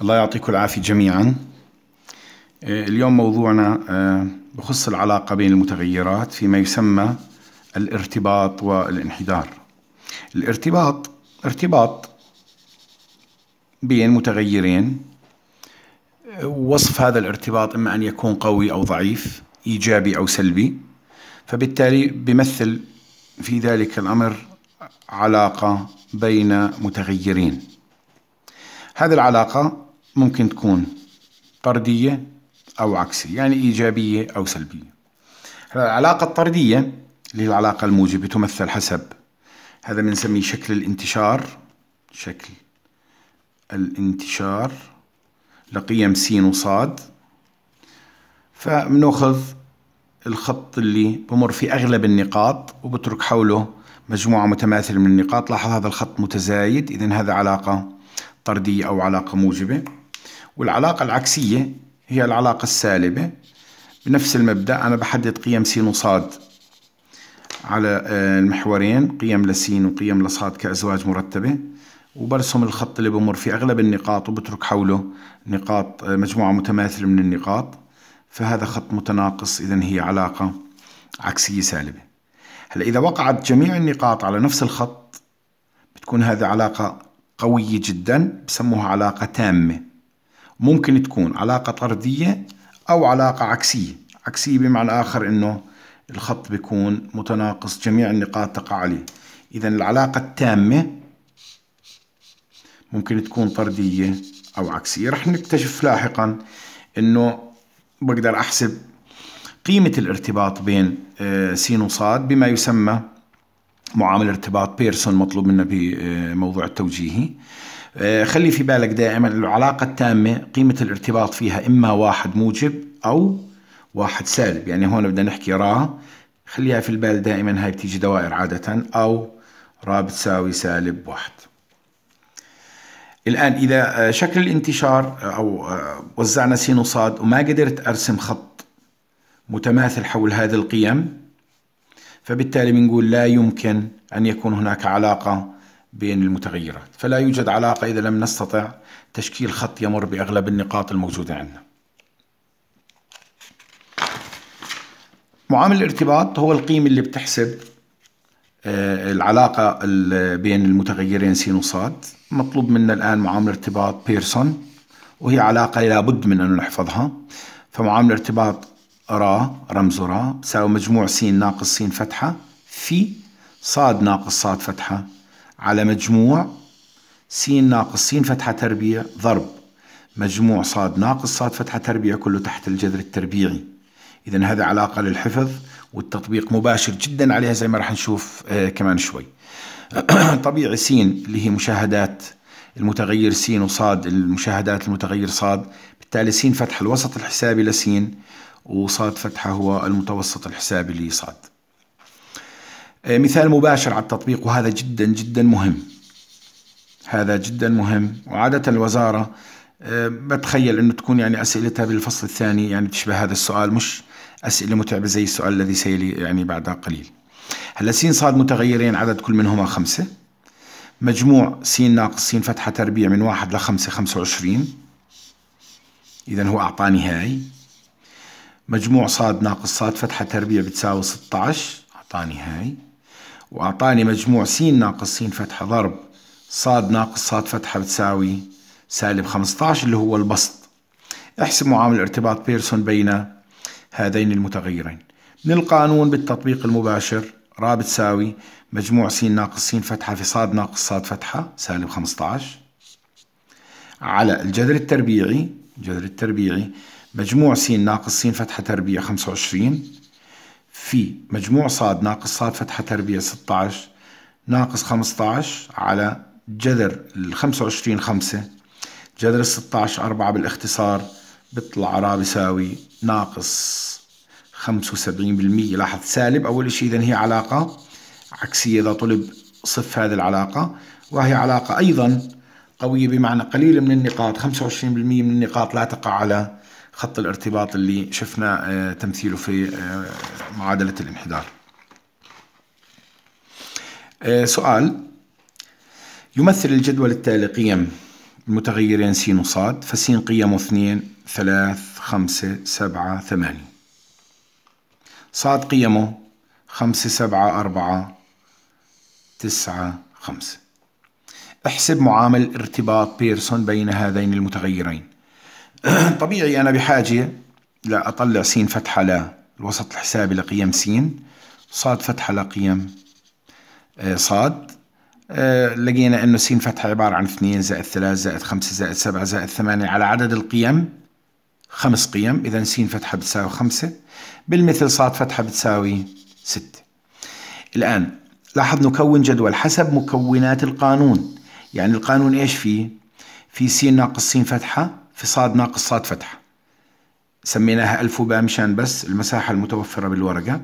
الله يعطيكم العافية جميعا آه، اليوم موضوعنا آه، بخص العلاقة بين المتغيرات فيما يسمى الارتباط والانحدار الارتباط ارتباط بين متغيرين وصف هذا الارتباط إما أن يكون قوي أو ضعيف إيجابي أو سلبي فبالتالي بمثل في ذلك الأمر علاقة بين متغيرين هذه العلاقة ممكن تكون طردية أو عكسية يعني إيجابية أو سلبية العلاقة الطردية اللي هي العلاقة الموجبة تمثل حسب هذا بنسميه شكل الانتشار شكل الانتشار لقيم س وصاد فبناخذ الخط اللي بمر في أغلب النقاط وبترك حوله مجموعة متماثلة من النقاط لاحظ هذا الخط متزايد إذا هذا علاقة طردية أو علاقة موجبة والعلاقة العكسية هي العلاقة السالبة بنفس المبدأ أنا بحدد قيم س وصاد على آه، المحورين قيم لسين وقيم لصاد كأزواج مرتبة وبرسم الخط اللي بمر فيه أغلب النقاط وبترك حوله نقاط آه، مجموعة متماثلة من النقاط فهذا خط متناقص إذا هي علاقة عكسية سالبة هلا إذا وقعت جميع النقاط على نفس الخط بتكون هذه علاقة قوية جدا بسموها علاقة تامة ممكن تكون علاقة طردية أو علاقة عكسية عكسية بمعنى آخر أنه الخط بيكون متناقص جميع النقاط تقع عليه إذا العلاقة التامة ممكن تكون طردية أو عكسية رح نكتشف لاحقا أنه بقدر أحسب قيمة الارتباط بين آه، سين وصاد بما يسمى معامل ارتباط بيرسون مطلوب منا بموضوع التوجيهي آه، خلي في بالك دائما العلاقة التامة قيمة الارتباط فيها إما واحد موجب أو واحد سالب يعني هون بدنا نحكي را خليها في البال دائما هاي بتيجي دوائر عادة أو را بتساوي سالب واحد الآن إذا آه، شكل الانتشار آه، أو وزعنا سين وصاد وما قدرت أرسم خط متماثل حول هذه القيم فبالتالي بنقول لا يمكن أن يكون هناك علاقة بين المتغيرات فلا يوجد علاقة إذا لم نستطع تشكيل خط يمر بأغلب النقاط الموجودة عندنا معامل الارتباط هو القيمة اللي بتحسب آه، العلاقة بين المتغيرين س وص مطلوب منا الآن معامل ارتباط بيرسون وهي علاقة لابد من أن نحفظها فمعامل ارتباط را رمز را تساوي مجموع س ناقص س فتحة في صاد ناقص صاد فتحة على مجموع س ناقص س فتحة تربيع ضرب مجموع صاد ناقص صاد فتحة تربيع كله تحت الجذر التربيعي إذا هذا علاقة للحفظ والتطبيق مباشر جدا عليها زي ما راح نشوف آه كمان شوي طبيعي س اللي هي مشاهدات المتغير س وصاد المشاهدات المتغير صاد بالتالي س فتح الوسط الحسابي لسين وصاد فتحة هو المتوسط الحسابي لصاد آه، مثال مباشر على التطبيق وهذا جدا جدا مهم هذا جدا مهم وعادة الوزارة آه، بتخيل أنه تكون يعني أسئلتها بالفصل الثاني يعني تشبه هذا السؤال مش أسئلة متعبة زي السؤال الذي سيلي يعني بعد قليل هلا سين صاد متغيرين عدد كل منهما خمسة مجموع سين ناقص سين فتحة تربيع من واحد لخمسة خمسة وعشرين إذا هو أعطاني هاي مجموع صاد ناقص صاد فتحة تربيع بتساوي 16 أعطاني هاي وأعطاني مجموع س ناقص س فتحة ضرب ص ناقص ص فتحة بتساوي سالب 15 اللي هو البسط احسب معامل ارتباط بيرسون بين هذين المتغيرين من القانون بالتطبيق المباشر را بتساوي مجموع س ناقص س فتحة في ص ناقص ص فتحة سالب 15 على الجذر التربيعي الجذر التربيعي مجموع س ناقص س فتحة تربيع 25 في مجموع صاد ناقص صاد فتحة تربيع 16 ناقص 15 على جذر ال 25 5 جذر ال 16 4 بالاختصار بيطلع راه بيساوي ناقص 75% لاحظ سالب أول شيء إذا هي علاقة عكسية إذا طلب صف هذه العلاقة وهي علاقة أيضا قوية بمعنى قليل من النقاط 25% من النقاط لا تقع على خط الارتباط اللي شفنا آه، تمثيله في آه، معادلة الانحدار آه، سؤال يمثل الجدول التالي قيم المتغيرين س وص س قيمه 2 3 5 7 8 ص قيمه 5 7 4 9 5 احسب معامل ارتباط بيرسون بين هذين المتغيرين طبيعي أنا بحاجة لأطلع س فتحة للوسط الحسابي لقيم س صاد فتحة لقيم آه، صاد آه، لقينا أنه س فتحة عبارة عن 2 زائد 3 زائد 5 زائد 7 زائد 8 على عدد القيم خمس قيم إذا س فتحة بتساوي 5 بالمثل صاد فتحة بتساوي 6 الآن لاحظ نكون جدول حسب مكونات القانون يعني القانون إيش فيه؟ في س ناقص س فتحة في ناقص صاد فتح سميناها ألف وباء مشان بس المساحة المتوفرة بالورقة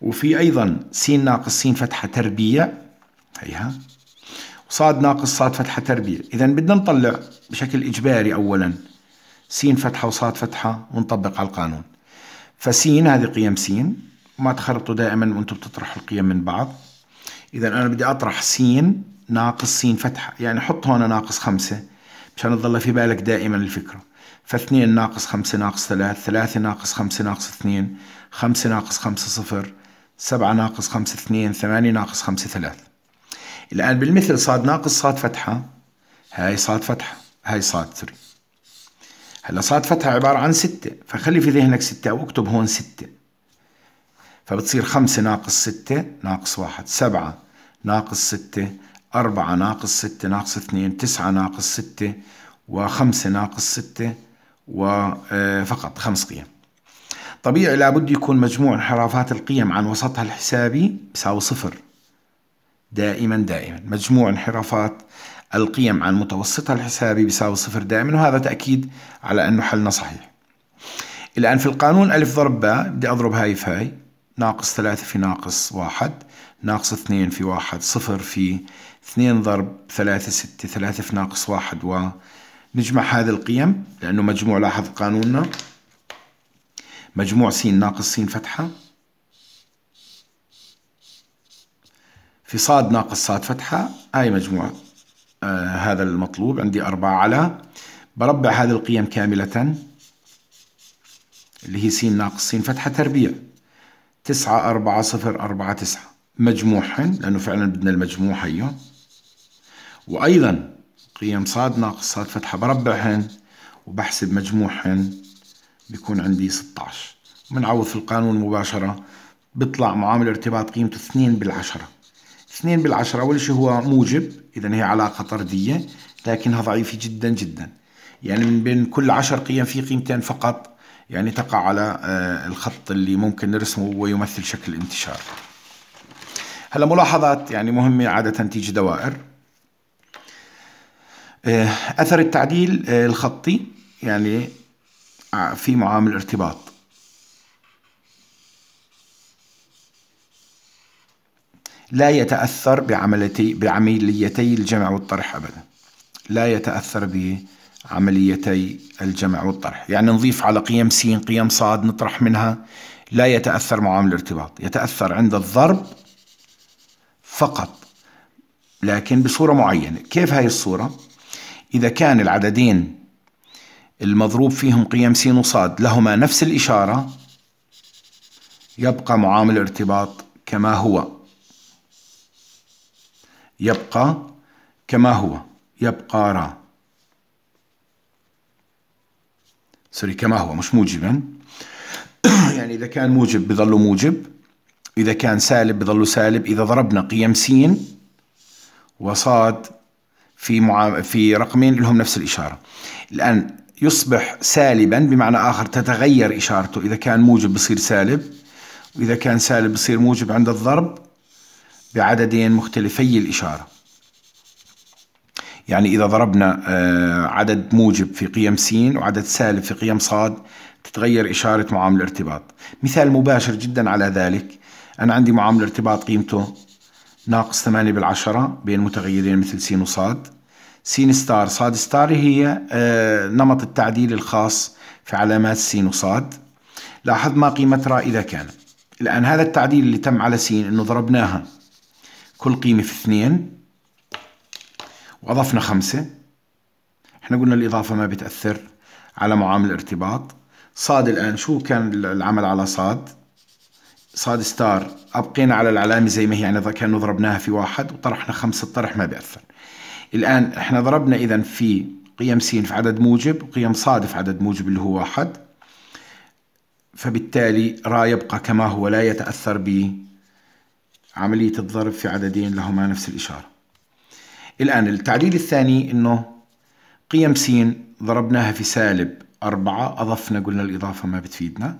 وفي أيضا سين ناقص سين فتحة تربيع هيها وصاد ناقص صاد فتحة تربيع إذا بدنا نطلع بشكل إجباري أولا سين فتحة وصاد فتحة ونطبق على القانون فسين هذه قيم سين ما تخربطوا دائما وانتم بتطرحوا القيم من بعض إذا أنا بدي أطرح سين ناقص سين فتحة يعني حط هون ناقص خمسة مشان تظل في بالك دائما الفكرة فاثنين ناقص خمسة ناقص ثلاث ثلاثة ناقص خمسة ناقص اثنين خمسة ناقص خمسة صفر سبعة ناقص خمسة اثنين ثمانية ناقص خمسة ثلاث الآن بالمثل صاد ناقص صاد فتحة هاي صاد فتحة هاي صاد ثري هلا صاد فتحة عبارة عن ستة فخلي في ذهنك ستة واكتب هون ستة فبتصير خمسة ناقص ستة ناقص واحد سبعة ناقص ستة أربعة ناقص ستة ناقص اثنين تسعة ناقص ستة وخمسة ناقص ستة وفقط آه، خمس قيم طبيعي لابد يكون مجموع انحرافات القيم عن وسطها الحسابي بيساوي صفر دائما دائما مجموع انحرافات القيم عن متوسطها الحسابي بيساوي صفر دائما وهذا تأكيد على أنه حلنا صحيح الآن في القانون ألف ضرب باء بدي أضرب هاي في هاي ناقص ثلاثة في ناقص واحد ناقص اثنين في واحد صفر في اثنين ضرب ثلاثة ستة ثلاثة في ناقص واحد و نجمع هذه القيم لأنه مجموع لاحظ قانوننا مجموع س ناقص س فتحة في ص ناقص ص فتحة هاي مجموع آه هذا المطلوب عندي أربعة على بربع هذه القيم كاملة اللي هي س ناقص س فتحة تربيع تسعة أربعة صفر أربعة تسعة مجموعهن لأنه فعلا بدنا المجموع هيو وأيضا قيم صاد ناقص صاد فتحة بربعهن وبحسب مجموعهن بيكون عندي 16 بنعوض في القانون مباشرة بيطلع معامل ارتباط قيمته 2 بالعشرة 2 بالعشرة أول شيء هو موجب إذا هي علاقة طردية لكنها ضعيفة جدا جدا يعني من بين كل عشر قيم في قيمتين فقط يعني تقع على آه، الخط اللي ممكن نرسمه ويمثل شكل الانتشار هلا ملاحظات يعني مهمة عادة تيجي دوائر آه، أثر التعديل آه، الخطي يعني في معامل ارتباط لا يتأثر بعملتي بعمليتي الجمع والطرح أبدا لا يتأثر بعمليتي الجمع والطرح يعني نضيف على قيم س قيم ص نطرح منها لا يتأثر معامل الارتباط يتأثر عند الضرب فقط لكن بصورة معينة كيف هاي الصورة؟ إذا كان العددين المضروب فيهم قيم س وصاد لهما نفس الإشارة يبقى معامل الارتباط كما هو يبقى كما هو يبقى را سوري كما هو مش موجبا يعني إذا كان موجب بظل موجب إذا كان سالب بظل سالب إذا ضربنا قيم س وصاد في مع... في رقمين لهم نفس الإشارة الآن يصبح سالبا بمعنى آخر تتغير إشارته إذا كان موجب بصير سالب وإذا كان سالب بصير موجب عند الضرب بعددين مختلفي الإشارة يعني إذا ضربنا آه، عدد موجب في قيم س وعدد سالب في قيم صاد تتغير إشارة معامل الارتباط مثال مباشر جدا على ذلك أنا عندي معامل ارتباط قيمته ناقص 8 بالعشرة بين متغيرين مثل س وصاد س ستار صاد ستار هي آه، نمط التعديل الخاص في علامات س وصاد لاحظ ما قيمة را إذا كان الآن هذا التعديل اللي تم على س إنه ضربناها كل قيمة في اثنين وأضفنا خمسة احنا قلنا الإضافة ما بتأثر على معامل الارتباط صاد الآن شو كان العمل على صاد صاد ستار أبقينا على العلامة زي ما هي يعني إذا كانوا ضربناها في واحد وطرحنا خمسة طرح ما بيأثر الآن إحنا ضربنا إذا في قيم س في عدد موجب وقيم صاد في عدد موجب اللي هو واحد فبالتالي را يبقى كما هو لا يتأثر بعملية الضرب في عددين لهما نفس الإشارة الآن التعديل الثاني إنه قيم س ضربناها في سالب أربعة أضفنا قلنا الإضافة ما بتفيدنا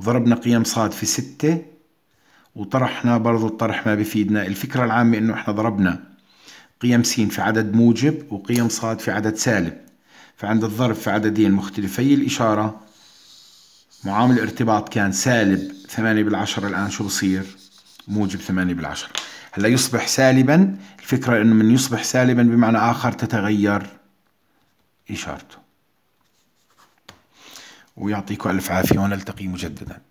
وضربنا قيم صاد في ستة وطرحنا برضو الطرح ما بفيدنا الفكرة العامة انه احنا ضربنا قيم س في عدد موجب وقيم صاد في عدد سالب فعند الضرب في عددين مختلفي الإشارة معامل الارتباط كان سالب ثمانية بالعشرة الآن شو بصير موجب ثمانية بالعشرة هلا يصبح سالبا الفكرة انه من يصبح سالبا بمعنى آخر تتغير إشارته ويعطيكم ألف عافية ونلتقي مجددا